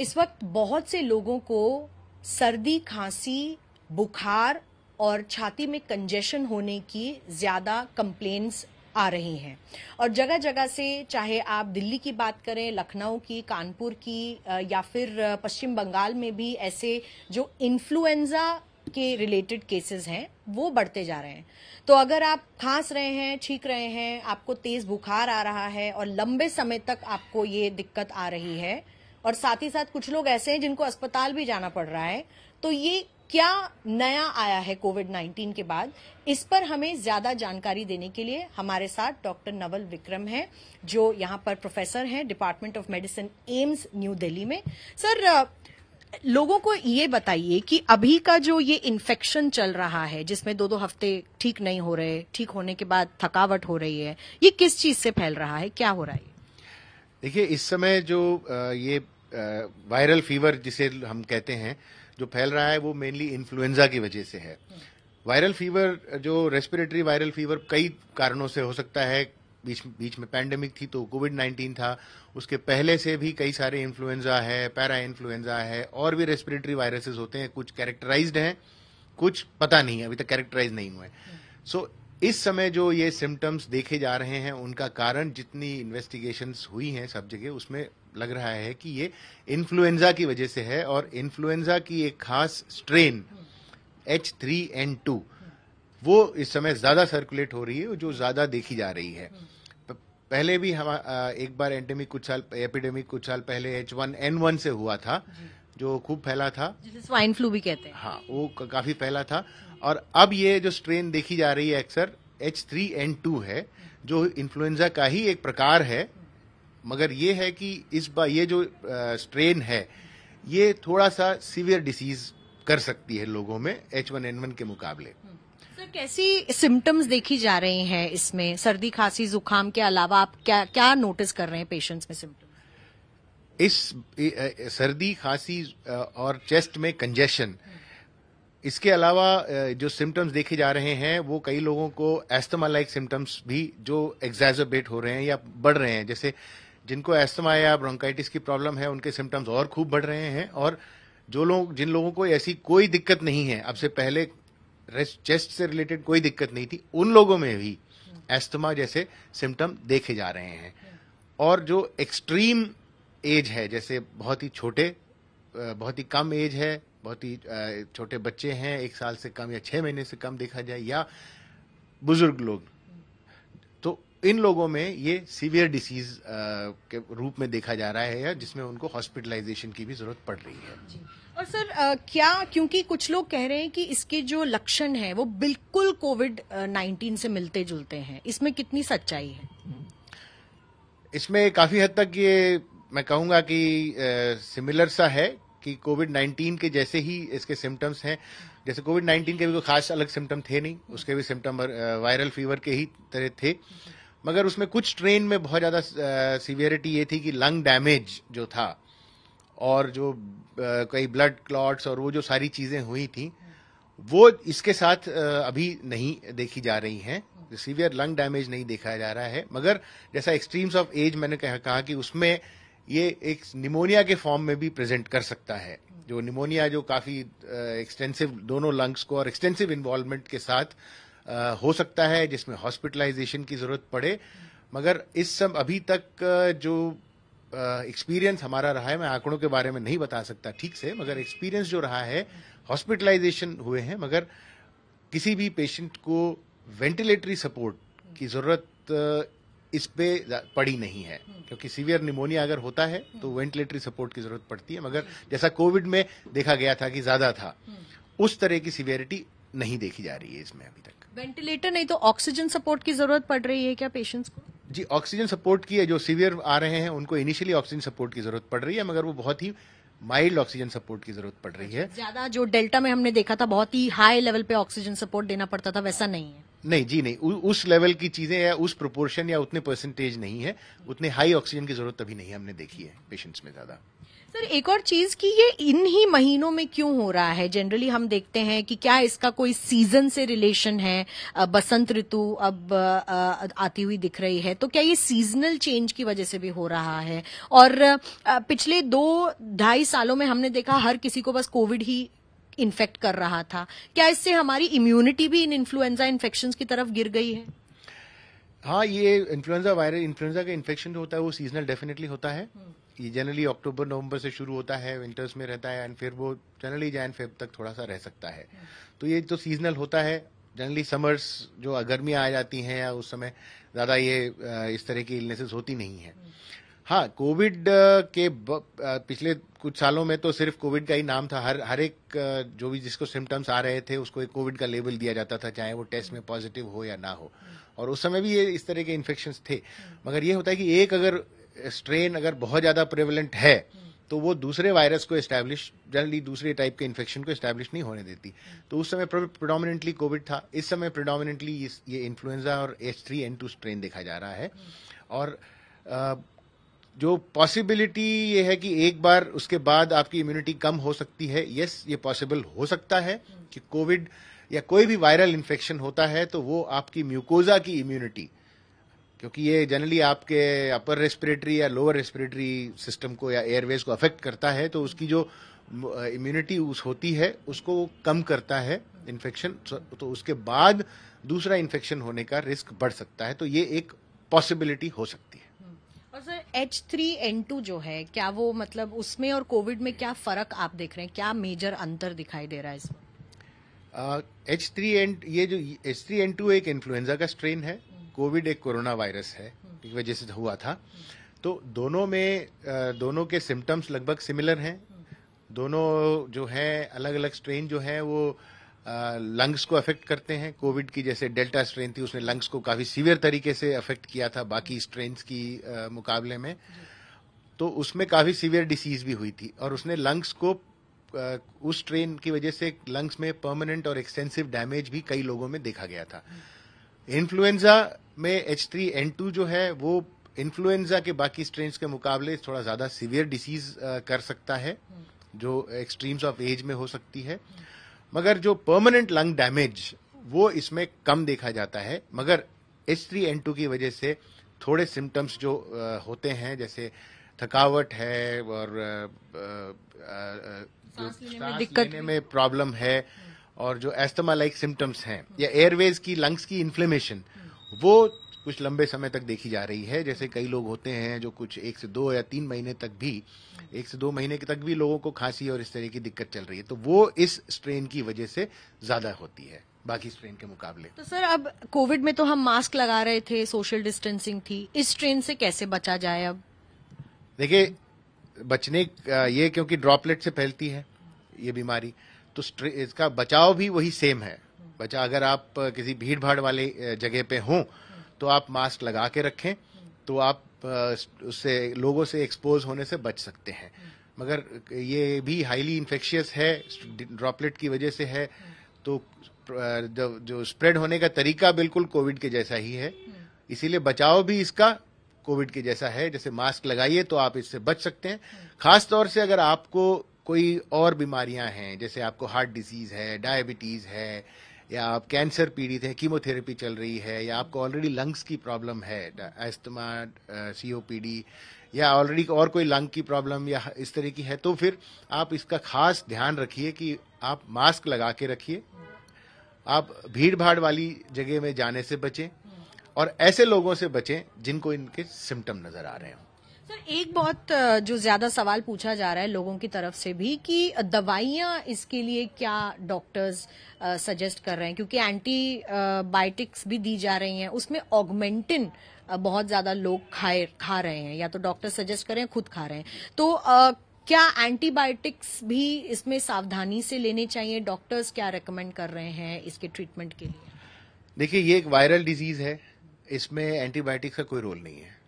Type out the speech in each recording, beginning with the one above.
इस वक्त बहुत से लोगों को सर्दी खांसी बुखार और छाती में कंजेशन होने की ज़्यादा कंप्लेन्ट्स आ रही हैं और जगह जगह से चाहे आप दिल्ली की बात करें लखनऊ की कानपुर की या फिर पश्चिम बंगाल में भी ऐसे जो इन्फ्लुएंजा के रिलेटेड केसेस हैं वो बढ़ते जा रहे हैं तो अगर आप खांस रहे हैं छींक रहे हैं आपको तेज बुखार आ रहा है और लंबे समय तक आपको ये दिक्कत आ रही है और साथ ही साथ कुछ लोग ऐसे हैं जिनको अस्पताल भी जाना पड़ रहा है तो ये क्या नया आया है कोविड 19 के बाद इस पर हमें ज्यादा जानकारी देने के लिए हमारे साथ डॉक्टर नवल विक्रम हैं जो यहाँ पर प्रोफेसर हैं department of medicine AIIMS New Delhi में सर लोगों को ये बताइए कि अभी का जो ये इन्फेक्शन चल रहा है जिसमें दो दो हफ्ते ठीक नहीं हो रहे ठीक होने के बाद थकावट हो रही है ये किस चीज से फैल रहा है क्या हो रहा है देखिए इस समय जो ये वायरल फीवर जिसे हम कहते हैं जो फैल रहा है वो मेनली इन्फ्लुएंजा की वजह से है वायरल फीवर जो रेस्पिरेटरी वायरल फीवर कई कारणों से हो सकता है बीच बीच में पैंडेमिक थी तो कोविड नाइन्टीन था उसके पहले से भी कई सारे इन्फ्लुएंजा है पैरा इन्फ्लुएंजा है और भी रेस्पिरेटरी वायरसेस होते हैं कुछ कैरेक्टराइज्ड हैं कुछ पता नहीं है अभी तक कैरेक्टराइज नहीं हुए सो so, इस समय जो ये सिम्टम्स देखे जा रहे हैं उनका कारण जितनी इन्वेस्टिगेशन हुई हैं सब जगह उसमें लग रहा है कि ये इन्फ्लुएंजा की वजह से है और इन्फ्लुएंजा की एक खास strain H three N two वो इस समय ज़्यादा सर्कुलेट हो रही है जो ज़्यादा देखी जा रही है पहले भी हम एक बार एंडेमिक कुछ साल एपिडेमिक कुछ साल पहले एच वन एन वन से हुआ था जो खूब फैला था जिसे स्वाइन फ्लू भी कहते हैं हाँ वो काफ़ी फैला था और अब ये जो स्ट्रेन देखी जा रही है अक्सर एच थ्री एन टू है जो इन्फ्लुएंजा का ही एक प्रकार है मगर ये है कि इस बार ये जो स्ट्रेन है ये थोड़ा सा सीवियर डिसीज कर सकती है लोगों में एच वन एन वन के मुकाबले हम्म। सर कैसी सिम्टम्स देखी जा रही हैं इसमें सर्दी खांसी जुकाम के अलावा आप क्या क्या नोटिस कर रहे हैं पेशेंट्स में सिम्टम्स इस सर्दी खांसी और चेस्ट में कंजेशन हम्म। इसके अलावा जो सिम्टम्स देखे जा रहे हैं वो कई लोगों को एस्थमा लाइक सिम्टम्स भी जो एग्जैजोबेट हो रहे हैं या बढ़ रहे हैं जैसे जिनको एस्थमा या ब्रोंकाइटिस की प्रॉब्लम है उनके सिम्टम्स और खूब बढ़ रहे हैं और जो लोग जिन लोगों को ऐसी कोई दिक्कत नहीं है अब से पहले चेस्ट से रिलेटेड कोई दिक्कत नहीं थी उन लोगों में भी एस्थमा जैसे सिम्टम देखे जा रहे हैं और जो एक्सट्रीम एज है जैसे बहुत ही छोटे बहुत ही कम एज है बहुत ही छोटे बच्चे हैं एक साल से कम या छः महीने से कम देखा जाए या बुजुर्ग लोग इन लोगों में ये सीवियर डिसीज के रूप में देखा जा रहा है जिसमें उनको हॉस्पिटलाइजेशन की भी जरूरत पड़ रही है और सर आ, क्या क्योंकि कुछ लोग कह रहे हैं कि इसके जो लक्षण हैं वो बिल्कुल कोविड नाइन्टीन से मिलते जुलते हैं इसमें कितनी सच्चाई है इसमें काफी हद तक ये मैं कहूंगा कि सिमिलर सा है कि कोविड नाइन्टीन के जैसे ही इसके सिम्टम्स हैं जैसे कोविड नाइन्टीन के भी कोई खास अलग सिम्टम थे नहीं उसके भी सिम्टम वायरल फीवर के ही तरह थे मगर उसमें कुछ ट्रेन में बहुत ज़्यादा सीवियरिटी ये थी कि लंग डैमेज जो था और जो कई ब्लड क्लॉट्स और वो जो सारी चीज़ें हुई थी वो इसके साथ अभी नहीं देखी जा रही हैं सीवियर लंग डैमेज नहीं देखा जा रहा है मगर जैसा एक्सट्रीम्स ऑफ एज मैंने कहा, कहा कि उसमें ये एक निमोनिया के फॉर्म में भी प्रेजेंट कर सकता है जो निमोनिया जो काफ़ी एक्सटेंसिव दोनों लंग्स को और एक्सटेंसिव इन्वॉल्वमेंट के साथ हो सकता है जिसमें हॉस्पिटलाइजेशन की जरूरत पड़े मगर इस सब अभी तक जो एक्सपीरियंस हमारा रहा है मैं आंकड़ों के बारे में नहीं बता सकता ठीक से मगर एक्सपीरियंस जो रहा है हॉस्पिटलाइजेशन हुए हैं मगर किसी भी पेशेंट को वेंटिलेटरी सपोर्ट की ज़रूरत इस पे पड़ी नहीं है क्योंकि सीवियर निमोनिया अगर होता है तो वेंटिलेटरी सपोर्ट की ज़रूरत पड़ती है मगर जैसा कोविड में देखा गया था कि ज़्यादा था उस तरह की सीवियरिटी नहीं देखी जा रही है इसमें अभी तक वेंटिलेटर नहीं तो ऑक्सीजन सपोर्ट की जरूरत पड़ रही है क्या पेशेंट्स को जी ऑक्सीजन सपोर्ट की है जो सीवियर आ रहे हैं उनको इनिशियली ऑक्सीजन सपोर्ट की जरूरत पड़ रही है मगर वो बहुत ही माइल्ड ऑक्सीजन सपोर्ट की जरूरत पड़ रही है ज्यादा जो डेल्टा में हमने देखा था बहुत ही हाई लेवल पे ऑक्सीजन सपोर्ट देना पड़ता था वैसा नहीं है नहीं जी नहीं उ, उस लेवल की चीजें या उस प्रोपोर्शन या उतने परसेंटेज नहीं है उतने हाई ऑक्सीजन की जरूरत तभी नहीं हमने देखी है पेशेंट्स में ज्यादा सर एक और चीज कि ये इन ही महीनों में क्यों हो रहा है जनरली हम देखते हैं कि क्या इसका कोई सीजन से रिलेशन है बसंत ऋतु अब आती हुई दिख रही है तो क्या ये सीजनल चेंज की वजह से भी हो रहा है और पिछले दो ढाई सालों में हमने देखा हर किसी को बस कोविड ही इन्फेक्ट कर रहा था क्या इससे हमारी इम्यूनिटी भी इन इन्फ्लुएंजा इन्फेक्शन की तरफ गिर गई है हाँ ये इन्फ्लुएंजा वायरस इन्फ्लुएंजा का इन्फेक्शन होता है वो सीजनल डेफिनेटली होता है ये जनरली अक्टूबर नवंबर से शुरू होता है विंटर्स में रहता है एंड फिर वो जनरली जैन फेब तक थोड़ा सा रह सकता है तो ये तो सीजनल होता है जनरली समर्स जो गर्मियाँ आ जाती हैं या उस समय ज़्यादा ये इस तरह की इलनेसेस होती नहीं है हाँ कोविड के पिछले कुछ सालों में तो सिर्फ कोविड का ही नाम था हर हर एक जो भी जिसको सिम्टम्स आ रहे थे उसको एक कोविड का लेबल दिया जाता था चाहे वो टेस्ट में पॉजिटिव हो या ना हो और उस समय भी ये इस तरह के इन्फेक्शन थे मगर ये होता है कि एक अगर स्ट्रेन अगर बहुत ज़्यादा प्रेवलेंट है तो वो दूसरे वायरस को स्टैब्लिश जनरली दूसरे टाइप के इन्फेक्शन को स्टैब्लिश नहीं होने देती तो उस समय प्रोडोमिनेंटली कोविड था इस समय प्रोडोमिनेंटली ये इन्फ्लुएंजा और H three N two strain देखा जा रहा है और जो पॉसिबिलिटी ये है कि एक बार उसके बाद आपकी इम्यूनिटी कम हो सकती है यस ये पॉसिबल हो सकता है कि कोविड या कोई भी वायरल इन्फेक्शन होता है तो वो आपकी म्यूकोजा की इम्यूनिटी क्योंकि ये जनरली आपके अपर रेस्पिरेटरी या लोअर रेस्पिरेटरी सिस्टम को या एयरवेज को अफेक्ट करता है तो उसकी जो इम्यूनिटी uh, उस होती है उसको कम करता है इन्फेक्शन तो, तो उसके बाद दूसरा इन्फेक्शन होने का रिस्क बढ़ सकता है तो ये एक पॉसिबिलिटी हो सकती है एच थ्री एन टू जो है क्या वो मतलब उसमें और कोविड में क्या फर्क आप देख रहे हैं क्या मेजर अंतर दिखाई दे रहा है इसमें एच थ्री एन ये जो एच थ्री एन टू एक इन्फ्लुएंजा का स्ट्रेन है कोविड एक कोरोना वायरस है वजह से हुआ था तो दोनों में दोनों के सिम्टम्स लगभग सिमिलर हैं दोनों जो है अलग अलग स्ट्रेन जो है वो लंग्स को अफेक्ट करते हैं कोविड की जैसे डेल्टा स्ट्रेन थी उसने लंग्स को काफ़ी सीवियर तरीके से अफेक्ट किया था बाकी स्ट्रेन की मुकाबले में तो उसमें काफ़ी सीवियर डिसीज भी हुई थी और उसने लंग्स को उस स्ट्रेन की वजह से लंग्स में परमानेंट और एक्सटेंसिव डैमेज भी कई लोगों में देखा गया था इन्फ्लुएंजा में एच थ्री एन टू जो है वो इन्फ्लुएंजा के बाकी स्ट्रेन के मुकाबले थोड़ा ज़्यादा सीवियर डिसीज कर सकता है जो एक्सट्रीम्स ऑफ एज में हो सकती है मगर जो परमानेंट लंग डैमेज वो इसमें कम देखा जाता है मगर एच थ्री एन टू की वजह से थोड़े सिम्टम्स जो होते हैं जैसे थकावट है और दिक्कत में प्रॉब्लम है और जो एस्तमा लाइक सिम्टम्स हैं या एयरवेज की लंग्स की इन्फ्लेमेशन वो कुछ लंबे समय तक देखी जा रही है जैसे कई लोग होते हैं जो कुछ एक से दो या तीन महीने तक भी एक से दो महीने तक भी लोगों को खांसी और इस तरह की दिक्कत चल रही है तो वो इस स्ट्रेन की वजह से ज्यादा होती है बाकी स्ट्रेन के मुकाबले तो सर अब कोविड में तो हम मास्क लगा रहे थे सोशल डिस्टेंसिंग थी इस स्ट्रेन से कैसे बचा जाए अब देखिए बचने ये क्योंकि ड्रॉपलेट से फैलती है ये बीमारी तो इसका बचाव भी वही सेम है बचा अगर आप किसी भीड़ भाड़ वाले जगह पे हों तो आप मास्क लगा के रखें तो आप उससे लोगों से एक्सपोज होने से बच सकते हैं मगर ये भी हाईली इन्फेक्शियस है ड्रॉपलेट की वजह से है तो जो, जो स्प्रेड होने का तरीका बिल्कुल कोविड के जैसा ही है इसीलिए बचाव भी इसका कोविड के जैसा है जैसे मास्क लगाइए तो आप इससे बच सकते हैं खास तौर से अगर आपको कोई और बीमारियां हैं जैसे आपको हार्ट डिजीज है डायबिटीज है या आप कैंसर पीड़ित हैं कीमोथेरेपी चल रही है या आपको ऑलरेडी लंग्स की प्रॉब्लम है एस्थमा सीओपीडी या ऑलरेडी और कोई लंग की प्रॉब्लम या इस तरह की है तो फिर आप इसका खास ध्यान रखिए कि आप मास्क लगा के रखिए आप भीड़ भाड़ वाली जगह में जाने से बचें और ऐसे लोगों से बचें जिनको इनके सिम्टम नजर आ रहे हों सर एक बहुत जो ज्यादा सवाल पूछा जा रहा है लोगों की तरफ से भी कि दवाइयां इसके लिए क्या डॉक्टर्स सजेस्ट कर रहे हैं क्योंकि एंटी बायोटिक्स भी दी जा रही हैं उसमें ऑगमेंटिन बहुत ज्यादा लोग खाए खा रहे हैं या तो डॉक्टर सजेस्ट कर रहे हैं खुद खा रहे हैं तो आ, क्या एंटीबायोटिक्स भी इसमें सावधानी से लेने चाहिए डॉक्टर्स क्या रेकमेंड कर रहे हैं इसके ट्रीटमेंट के लिए देखिए ये एक वायरल डिजीज है इसमें एंटीबायोटिक्स का कोई रोल नहीं है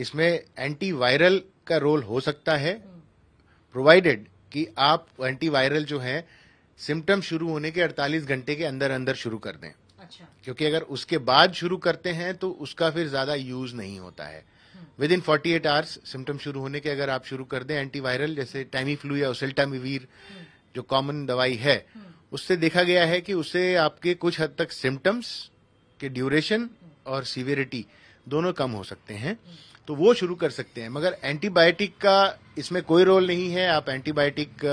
इसमें एंटीवायरल का रोल हो सकता है प्रोवाइडेड कि आप एंटीवायरल जो है सिम्टम शुरू होने के 48 घंटे के अंदर अंदर शुरू कर दें अच्छा। क्योंकि अगर उसके बाद शुरू करते हैं तो उसका फिर ज्यादा यूज नहीं होता है within forty eight hours symptom शुरू होने के अगर आप शुरू कर दें एंटीवायरल जैसे टाइमी फ्लू या ओसेल्टामिवीर हम्म। जो कॉमन दवाई है हम्म। उससे देखा गया है कि उससे आपके कुछ हद तक सिम्टम्स के ड्यूरेशन हम्म। और सीवियरिटी दोनों कम हो सकते हैं तो वो शुरू कर सकते हैं मगर एंटीबायोटिक का इसमें कोई रोल नहीं है आप एंटीबायोटिक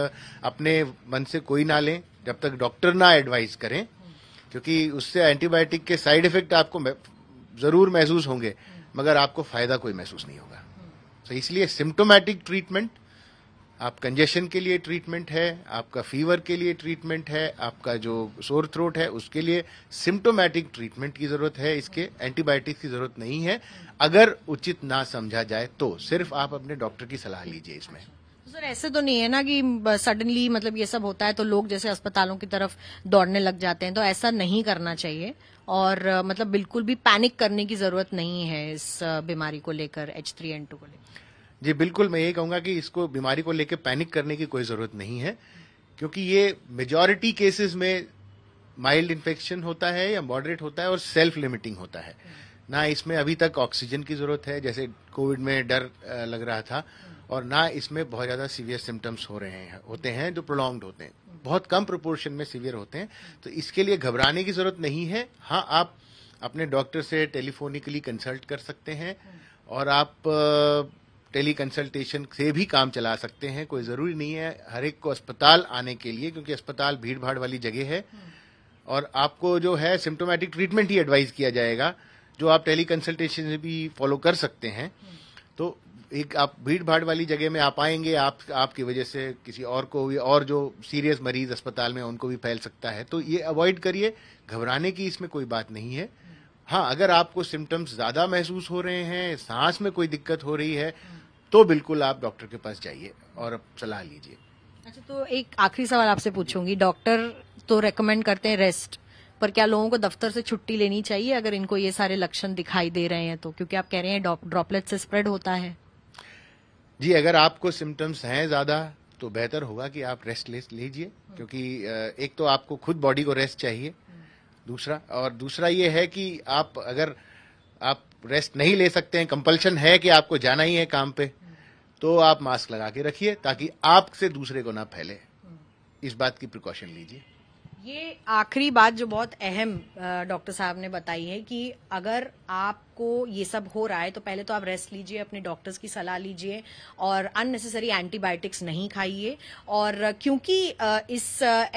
अपने मन से कोई ना लें जब तक डॉक्टर ना एडवाइस करें क्योंकि उससे एंटीबायोटिक के साइड इफेक्ट आपको जरूर महसूस होंगे मगर आपको फायदा कोई महसूस नहीं होगा तो इसलिए सिम्टोमेटिक ट्रीटमेंट आप कंजेशन के लिए ट्रीटमेंट है आपका फीवर के लिए ट्रीटमेंट है आपका जो सोर थ्रोट है उसके लिए सिम्टोमेटिक ट्रीटमेंट की जरूरत है इसके एंटीबायोटिक्स की जरूरत नहीं है अगर उचित ना समझा जाए तो सिर्फ आप अपने डॉक्टर की सलाह लीजिए इसमें सर ऐसे तो नहीं है ना कि सडनली मतलब ये सब होता है तो लोग जैसे अस्पतालों की तरफ दौड़ने लग जाते हैं तो ऐसा नहीं करना चाहिए और मतलब बिल्कुल भी पैनिक करने की जरूरत नहीं है इस बीमारी को लेकर एच थ्री एन टू को लेकर जी बिल्कुल मैं यही कहूंगा कि इसको बीमारी को लेकर पैनिक करने की कोई जरूरत नहीं है क्योंकि ये मेजोरिटी केसेस में माइल्ड इन्फेक्शन होता है या मॉडरेट होता है और सेल्फ लिमिटिंग होता है ना इसमें अभी तक ऑक्सीजन की जरूरत है जैसे कोविड में डर लग रहा था और ना इसमें बहुत ज्यादा सीवियर सिम्टम्स हो रहे हैं होते हैं जो प्रोलॉन्ग्ड होते हैं बहुत कम प्रोपोर्शन में सीवियर होते हैं तो इसके लिए घबराने की जरूरत नहीं है हाँ आप अपने डॉक्टर से टेलीफोनिकली कंसल्ट कर सकते हैं और आप टेली कंसल्टेशन से भी काम चला सकते हैं कोई ज़रूरी नहीं है हर एक को अस्पताल आने के लिए क्योंकि अस्पताल भीड़ भाड़ वाली जगह है हम्म। और आपको जो है सिम्टोमेटिक ट्रीटमेंट ही एडवाइज किया जाएगा जो आप टेली कंसल्टेशन से भी फॉलो कर सकते हैं हम्म। तो एक आप भीड़ भाड़ वाली जगह में आप आएंगे आप आपकी वजह से किसी और को भी और जो सीरियस मरीज अस्पताल में उनको भी फैल सकता है तो ये अवॉइड करिए घबराने की इसमें कोई बात नहीं है हम्म। हाँ अगर आपको सिम्टम्स ज़्यादा महसूस हो रहे हैं सांस में कोई दिक्कत हो रही है तो बिल्कुल आप डॉक्टर के पास जाइए और सलाह लीजिए अच्छा तो एक आखिरी सवाल आपसे पूछूंगी डॉक्टर तो रेकमेंड करते हैं रेस्ट पर क्या लोगों को दफ्तर से छुट्टी लेनी चाहिए अगर इनको ये सारे लक्षण दिखाई दे रहे हैं तो क्योंकि आप कह रहे हैं ड्रॉपलेट से स्प्रेड होता है जी अगर आपको सिम्टम्स हैं ज्यादा तो बेहतर होगा कि आप रेस्ट ले लीजिए क्योंकि एक तो आपको खुद बॉडी को रेस्ट चाहिए दूसरा और दूसरा ये है कि आप अगर आप रेस्ट नहीं ले सकते हैं कंपल्शन है कि आपको जाना ही है काम पे तो आप मास्क लगा के रखिए ताकि आपसे दूसरे को ना फैले इस बात की प्रिकॉशन लीजिए ये आखिरी बात जो बहुत अहम डॉक्टर साहब ने बताई है कि अगर आप आपको ये सब हो रहा है तो पहले तो आप रेस्ट लीजिए अपने डॉक्टर्स की सलाह लीजिए और अननेसेसरी एंटीबायोटिक्स नहीं खाइए और क्योंकि इस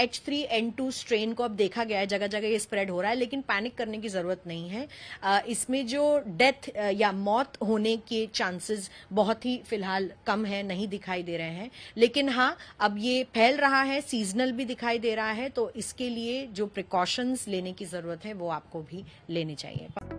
H three N two strain को अब देखा गया है जगह जगह ये स्प्रेड हो रहा है लेकिन पैनिक करने की जरूरत नहीं है इसमें जो डेथ या मौत होने के चांसेस बहुत ही फिलहाल कम है नहीं दिखाई दे रहे हैं लेकिन हाँ अब ये फैल रहा है सीजनल भी दिखाई दे रहा है तो इसके लिए जो प्रिकॉशंस लेने की जरूरत है वो आपको भी लेने चाहिए